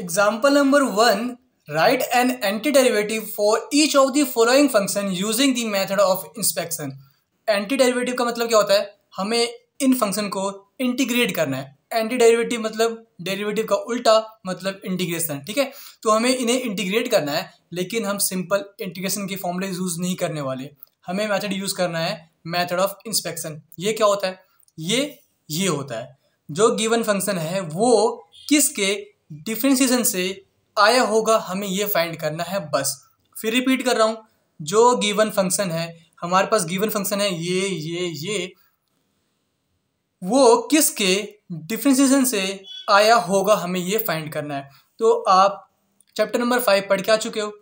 Example number 1. Write an antiderivative for each of the following using the method of inspection anti Antiderivative का मतलब क्या होता है हमें इन फंक्शन को इंटीग्रेट करना है एंटी डेरिवेटिव मतलब डेरिवेटिव का उल्टा मतलब इंटीग्रेशन ठीक है तो हमें इन्हें इंटीग्रेट करना है लेकिन हम सिंपल इंटीग्रेशन के फॉर्मूले यूज़ नहीं करने वाले हमें मैथड यूज़ करना है मैथड ऑफ इंस्पेक्शन ये क्या होता है ये ये होता है जो गिवन फंक्शन है वो किसके डिफ्रेंसीसन से आया होगा हमें ये फाइंड करना है बस फिर रिपीट कर रहा हूँ जो गिवन फंक्शन है हमारे पास गिवन फंक्शन है ये ये ये वो किसके डिफ्रेंसीसन से आया होगा हमें ये फाइंड करना है तो आप चैप्टर नंबर फाइव पढ़ के आ चुके हो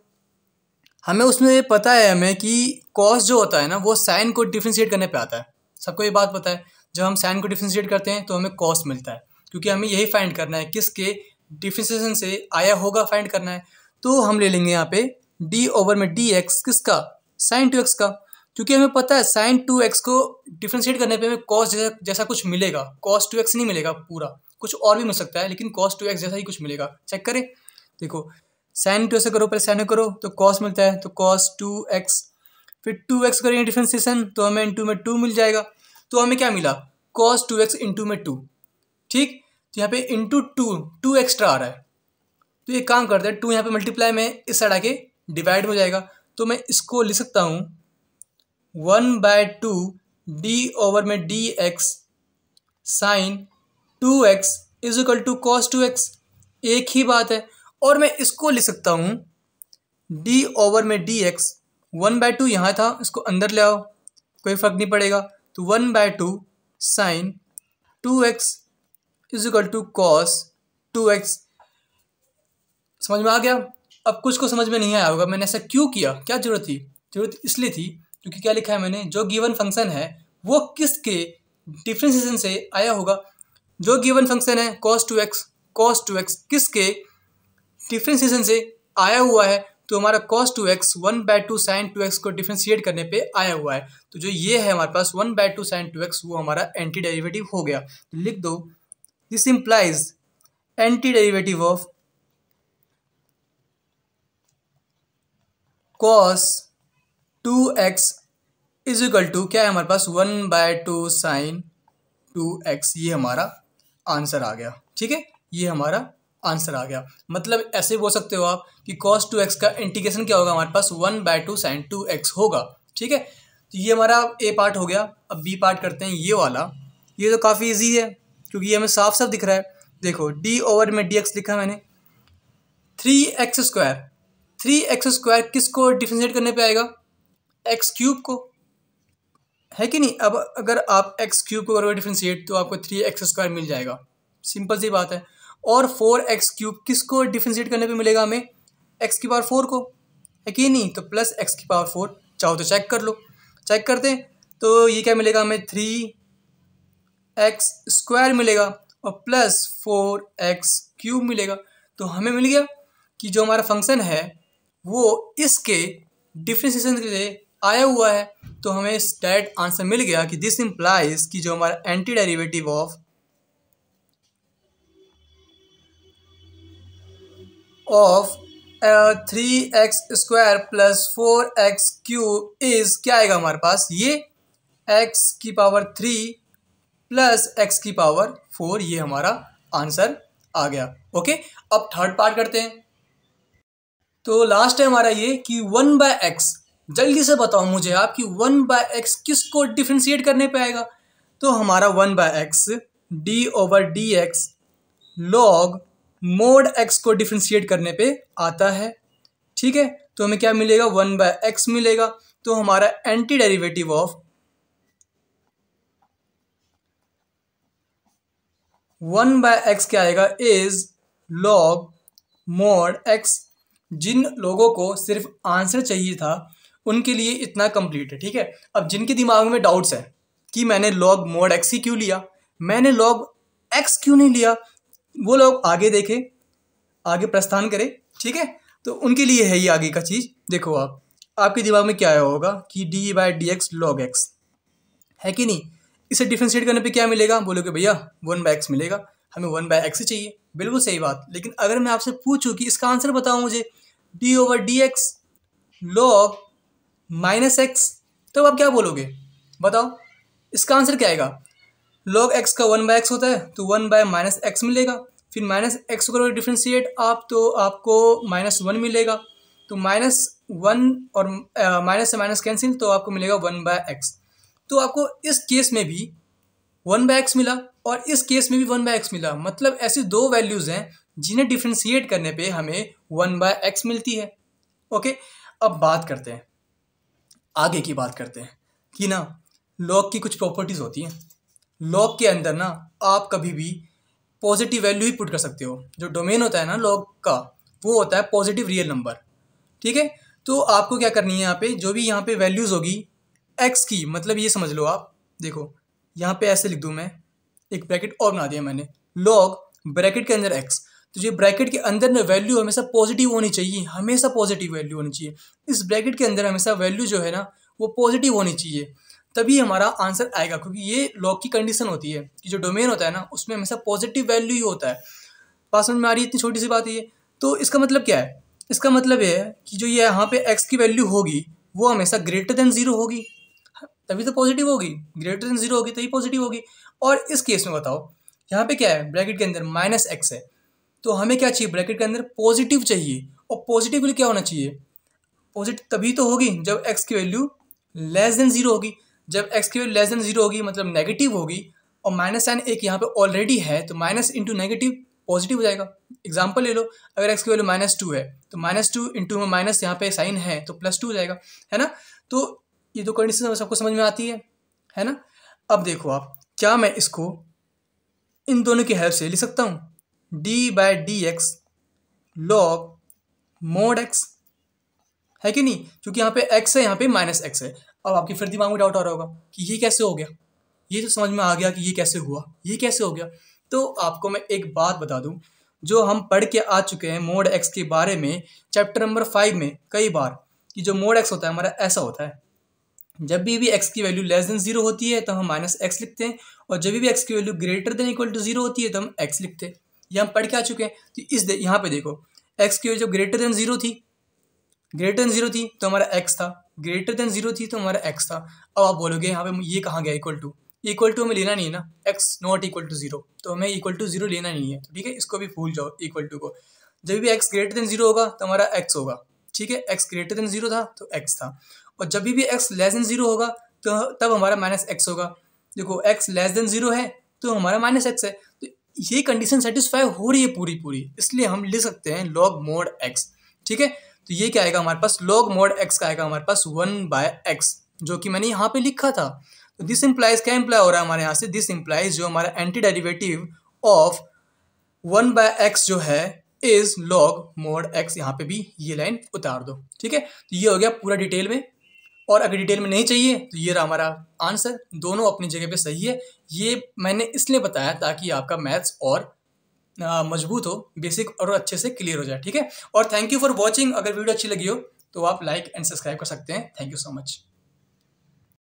हमें उसमें पता है हमें कि कॉस जो होता है ना वो साइन को डिफ्रेंशिएट करने पे आता है सबको ये बात पता है जब हम साइन को डिफ्रेंशिएट करते हैं तो हमें कॉस्ट मिलता है क्योंकि हमें यही फाइंड करना है किसके डिफिसेशन से आया होगा फाइंड करना है तो हम ले लेंगे यहाँ पे डी ओवर में डी एक्स किसका साइन टू एक्स का क्योंकि हमें पता है साइन टू एक्स को डिफ्रेंशिएट करने पे हमें कॉस्ट जैसा जैसा कुछ मिलेगा कॉस टू एक्स नहीं मिलेगा पूरा कुछ और भी मिल सकता है लेकिन कॉस टू एक्स जैसा ही कुछ मिलेगा चेक करें देखो साइन टू एक्स करो पहले साइन करो तो कॉस मिलता है तो कॉस टू एक्स फिर टू एक्स करेंगे डिफ्रेंसिएशन तो हमें इंटू में टू मिल जाएगा तो हमें क्या मिला कॉस टू एक्स इंटू में टू ठीक तो यहाँ पे इंटू टू टू एक्स्ट्रा आ रहा है तो एक काम करते हैं टू यहाँ पे मल्टीप्लाई में इस साइड आके डिवाइड हो जाएगा तो मैं इसको लिख सकता हूँ one by two D over में D X sine two X is equal to cos two X एक ही बात है और मैं इसको लिख सकता हूँ डी ओवर में D X one by two यहाँ था इसको अंदर ले आओ कोई फर्क नहीं पड़ेगा तो one by two sine two X is equal to cos two X समझ में आ गया अब कुछ को समझ में नहीं आया होगा मैंने ऐसा क्यों किया क्या जरूरत थी जरूरत इसलिए थी क्योंकि क्या लिखा है मैंने जो गिवन फंक्शन है वो किसके डिफ्रेंसिएशन से आया होगा जो गिवन फंक्शन है cos two X cos two X किसके डिफ्रेंसिएशन से आया हुआ है तो हमारा cos two X one by two sine two X को डिफ्रेंशिएट करने पे आया हुआ है तो जो ये है हमारे पास one by two sine two X वो हमारा एंटी डेरिवेटिव हो गया तो लिख दो This implies antiderivative of cos 2x is equal to क्या है हमारे पास one by two sine two X ये हमारा आंसर आ गया ठीक है ये हमारा आंसर आ गया मतलब ऐसे बोल सकते हो आप कि cos 2x का इंटीग्रेशन क्या होगा हमारे पास one by two sine two X होगा ठीक है तो ये हमारा ए पार्ट हो गया अब बी पार्ट करते हैं ये वाला ये तो काफ़ी इजी है क्योंकि ये हमें साफ साफ दिख रहा है देखो डी ओवर में डी एक्स लिखा मैंने three x square three x square किस को डिफ्रेंशिएट करने पे आएगा एक्स क्यूब को है कि नहीं अब अगर आप एक्स क्यूब को करोगे डिफ्रेंशिएट तो आपको थ्री एक्स स्क्वायर मिल जाएगा सिंपल सी बात है और फोर एक्स क्यूब किस को डिफ्रेंशिएट करने पे मिलेगा हमें एक्स की पावर फोर को है कि नहीं तो प्लस एक्स की पावर फोर चाहो तो चेक कर लो चेक करते हैं तो ये क्या मिलेगा हमें थ्री एक्स स्क्वायर मिलेगा और प्लस फोर एक्स क्यूब मिलेगा तो हमें मिल गया कि जो हमारा फंक्शन है वो इसके डिफ्रेंसीसन के लिए आया हुआ है तो हमें इस डायरेक्ट आंसर मिल गया कि दिस इम्प्लाइज कि जो हमारा anti derivative of of three x square plus four x cube is क्या आएगा हमारे पास ये एक्स की पावर थ्री प्लस एक्स की पावर फोर ये हमारा आंसर आ गया ओके अब थर्ड पार्ट करते हैं तो लास्ट है हमारा ये कि वन बाय एक्स जल्दी से बताओ मुझे आप कि वन बाय एक्स किस को डिफ्रेंशिएट करने पे आएगा तो हमारा one by x d over d x log mod x को डिफ्रेंशिएट करने पे आता है ठीक है तो हमें क्या मिलेगा वन बाय एक्स मिलेगा तो हमारा anti derivative of one by x क्या आएगा इज लॉग मोड एक्स जिन लोगों को सिर्फ आंसर चाहिए था उनके लिए इतना कंप्लीट है ठीक है अब जिनके दिमाग में डाउट्स हैं कि मैंने लॉग मोड एक्स ही क्यों लिया मैंने लॉग एक्स क्यों नहीं लिया वो लोग आगे देखें आगे प्रस्थान करें ठीक है तो उनके लिए है ये आगे का चीज़ देखो आप आपके दिमाग में क्या आया होगा कि d by d x log x है कि नहीं इसे डिफ्रेंशिएट करने पे क्या मिलेगा बोलोगे भैया वन बाय एक्स मिलेगा हमें वन बाय एक्स चाहिए बिल्कुल सही बात लेकिन अगर मैं आपसे पूछूँ कि इसका आंसर बताओ मुझे d over d x log minus x तो आप क्या बोलोगे बताओ इसका आंसर क्या आएगा लॉग एक्स का वन बाय एक्स होता है तो वन बाय माइनस एक्स मिलेगा फिर माइनस एक्स को करोगे डिफ्रेंशिएट आप तो आपको माइनस वन मिलेगा तो माइनस वन और माइनस से माइनस कैंसिल तो आपको मिलेगा वन बाय एक्स तो आपको इस केस में भी वन बाय एक्स मिला और इस केस में भी वन बाय एक्स मिला मतलब ऐसी दो वैल्यूज़ हैं जिन्हें डिफ्रेंशिएट करने पे हमें वन बाय एक्स मिलती है ओके अब बात करते हैं आगे की बात करते हैं कि ना लॉग की कुछ प्रॉपर्टीज़ होती हैं लॉग के अंदर ना आप कभी भी पॉजिटिव वैल्यू ही पुट कर सकते हो जो डोमेन होता है ना लॉग का वो होता है पॉजिटिव रियल नंबर ठीक है तो आपको क्या करनी है यहाँ पे जो भी यहाँ पे वैल्यूज़ होगी एक्स की मतलब ये समझ लो आप देखो यहाँ पे ऐसे लिख दूँ मैं एक ब्रैकेट और बना दिया मैंने लॉग ब्रैकेट के अंदर एक्स तो ये ब्रैकेट के अंदर ना वैल्यू हमेशा पॉजिटिव होनी चाहिए हमेशा पॉजिटिव वैल्यू होनी चाहिए इस ब्रैकेट के अंदर हमेशा वैल्यू जो है ना वो पॉजिटिव होनी चाहिए तभी हमारा आंसर आएगा क्योंकि ये लॉग की कंडीशन होती है कि जो डोमेन होता है ना उसमें हमेशा पॉजिटिव वैल्यू ही होता है पास में आ रही इतनी छोटी सी बात ये तो इसका मतलब क्या है इसका मतलब ये है कि जो ये यहाँ पे एक्स की वैल्यू होगी वो हमेशा ग्रेटर देन ज़ीरो होगी तभी तो पॉजिटिव होगी ग्रेटर देन जीरो होगी तभी पॉजिटिव होगी और इस केस में बताओ यहाँ पे क्या है ब्रैकेट के अंदर माइनस एक्स है तो हमें क्या चाहिए ब्रैकेट के अंदर पॉजिटिव चाहिए और पॉजिटिव के लिए क्या होना चाहिए पॉजिटिव तभी तो होगी जब एक्स की वैल्यू लेस देन जीरो होगी जब एक्स की वैल्यू लेस देन जीरो होगी मतलब नेगेटिव होगी और माइनस साइन एक यहाँ पे ऑलरेडी है तो माइनस इंटू नेगेटिव पॉजिटिव हो जाएगा एग्जाम्पल ले लो अगर एक्स की वैल्यू माइनस टू है तो माइनस टू इंटू में माइनस यहाँ पे साइन है तो प्लस टू हो जाएगा है ना तो ये दो तो कंडीशन सबको समझ में आती है है ना अब देखो आप क्या मैं इसको इन दोनों की हेल्प से लिख सकता हूँ d by d x log mod x है कि नहीं क्योंकि यहाँ पे एक्स है यहाँ पे माइनस एक्स है अब आपकी फिर दिमाग में डाउट आ रहा होगा कि ये कैसे हो गया ये तो समझ में आ गया कि ये कैसे हुआ ये कैसे हो गया तो आपको मैं एक बात बता दूँ जो हम पढ़ के आ चुके हैं मोड एक्स के बारे में चैप्टर नंबर फाइव में कई बार कि जो मोड एक्स होता है हमारा ऐसा होता है जब भी भी एक्स की वैल्यू लेस देन जीरो होती है तो हम माइनस एक्स लिखते हैं और जब भी एक्स की value greater than equal to zero होती है तो हम एक्स लिखते हैं ये हम पढ़ के आ चुके हैं तो इस यहाँ पे देखो एक्स की वैल्यू जब ग्रेटर देन जीरो थी ग्रेटर देन जीरो थी तो हमारा एक्स था ग्रेटर देन जीरो थी तो हमारा एक्स था अब आप बोलोगे यहाँ पे ये कहाँ गया इक्वल टू इक्वल टू हमें लेना नहीं है ना x not equal to zero तो हमें इक्वल टू जीरो लेना नहीं है ठीक है इसको भी भूल जाओ इक्वल टू को जब भी एक्स ग्रेटर देन जीरो होगा तो हमारा एक्स होगा ठीक है एक्स ग्रेटर देन जीरो था तो एक्स था और जब भी एक्स लेस देन जीरो होगा तो तब हमारा माइनस एक्स होगा देखो एक्स लेस देन जीरो है तो हमारा माइनस एक्स है तो ये कंडीशन सेटिस्फाई हो रही है पूरी पूरी इसलिए हम ले सकते हैं लॉग मोड एक्स ठीक है तो ये क्या आएगा हमारे पास लॉग मोड एक्स का आएगा हमारे पास वन बाय एक्स जो कि मैंने यहाँ पे लिखा था तो दिस इम्प्लाइज क्या इम्प्लाई हो रहा है हमारे यहाँ से दिस इम्प्लाइज जो हमारा anti derivative of one by x जो है इज लॉग मोड एक्स यहाँ पे भी ये लाइन उतार दो ठीक है तो ये हो गया पूरा डिटेल में और अगर डिटेल में नहीं चाहिए तो ये रहा हमारा आंसर दोनों अपनी जगह पे सही है ये मैंने इसलिए बताया ताकि आपका मैथ्स और मजबूत हो बेसिक और अच्छे से क्लियर हो जाए ठीक है और थैंक यू फॉर वॉचिंग अगर वीडियो अच्छी लगी हो तो आप लाइक एंड सब्सक्राइब कर सकते हैं थैंक यू सो मच